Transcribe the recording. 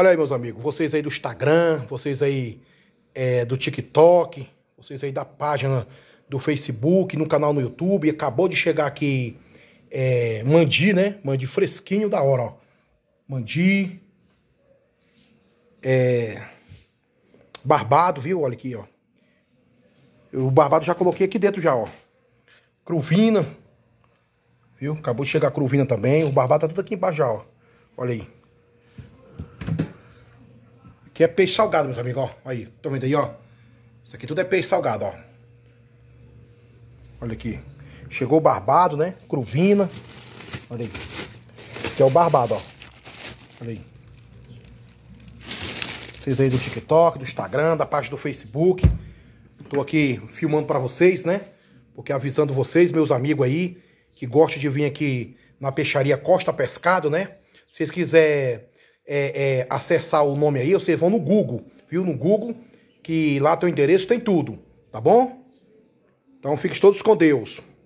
Olha aí, meus amigos, vocês aí do Instagram, vocês aí é, do TikTok, vocês aí da página do Facebook, no canal no YouTube. Acabou de chegar aqui é, mandi, né? Mandi fresquinho da hora, ó. Mandi. É, barbado, viu? Olha aqui, ó. O barbado já coloquei aqui dentro já, ó. Cruvina. Viu? Acabou de chegar a cruvina também. O barbado tá tudo aqui embaixo já, ó. Olha aí. Que é peixe salgado, meus amigos, ó. Aí, estão vendo aí, ó. Isso aqui tudo é peixe salgado, ó. Olha aqui. Chegou o barbado, né? Cruvina. Olha aí. Que é o barbado, ó. Olha aí. Vocês aí do TikTok, do Instagram, da parte do Facebook. Tô aqui filmando para vocês, né? Porque avisando vocês, meus amigos aí, que gostam de vir aqui na peixaria Costa Pescado, né? Se vocês quiserem é, é, acessar o nome aí, vocês vão no Google, viu? No Google, que lá tem o endereço, tem tudo, tá bom? Então fiquem todos com Deus.